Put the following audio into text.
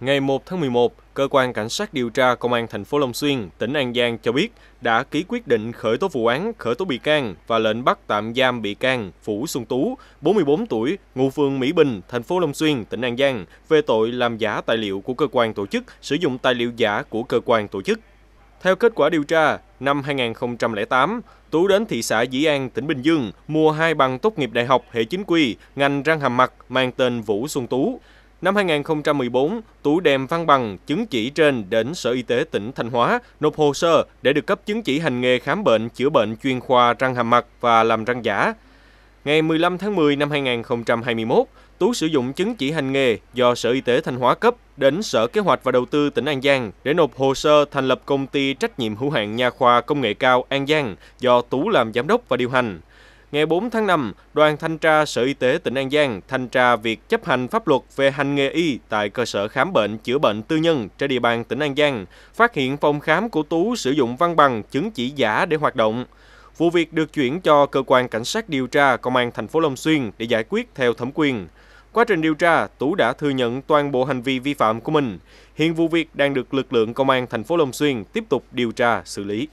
Ngày 1 tháng 11, cơ quan cảnh sát điều tra công an thành phố Long Xuyên, tỉnh An Giang cho biết đã ký quyết định khởi tố vụ án, khởi tố bị can và lệnh bắt tạm giam bị can Phủ Xuân Tú, 44 tuổi, ngụ phường Mỹ Bình, thành phố Long Xuyên, tỉnh An Giang về tội làm giả tài liệu của cơ quan tổ chức, sử dụng tài liệu giả của cơ quan tổ chức. Theo kết quả điều tra, năm 2008, Tú đến thị xã Dĩ An, tỉnh Bình Dương mua hai bằng tốt nghiệp đại học hệ chính quy, ngành răng hàm mặt mang tên Vũ Xuân Tú. Năm 2014, Tú đem văn bằng, chứng chỉ trên đến Sở Y tế tỉnh Thanh Hóa nộp hồ sơ để được cấp chứng chỉ hành nghề khám bệnh, chữa bệnh chuyên khoa răng hàm mặt và làm răng giả. Ngày 15 tháng 10 năm 2021, Tú sử dụng chứng chỉ hành nghề do Sở Y tế Thanh Hóa cấp đến Sở Kế hoạch và Đầu tư tỉnh An Giang để nộp hồ sơ thành lập công ty trách nhiệm hữu hạn nha khoa công nghệ cao An Giang do Tú làm giám đốc và điều hành ngày 4 tháng 5, đoàn thanh tra Sở Y tế tỉnh An Giang thanh tra việc chấp hành pháp luật về hành nghề y tại cơ sở khám bệnh chữa bệnh tư nhân trên địa bàn tỉnh An Giang, phát hiện phòng khám của Tú sử dụng văn bằng chứng chỉ giả để hoạt động. Vụ việc được chuyển cho cơ quan cảnh sát điều tra công an thành phố Long Xuyên để giải quyết theo thẩm quyền. Quá trình điều tra, Tú đã thừa nhận toàn bộ hành vi vi phạm của mình. Hiện vụ việc đang được lực lượng công an thành phố Long Xuyên tiếp tục điều tra xử lý.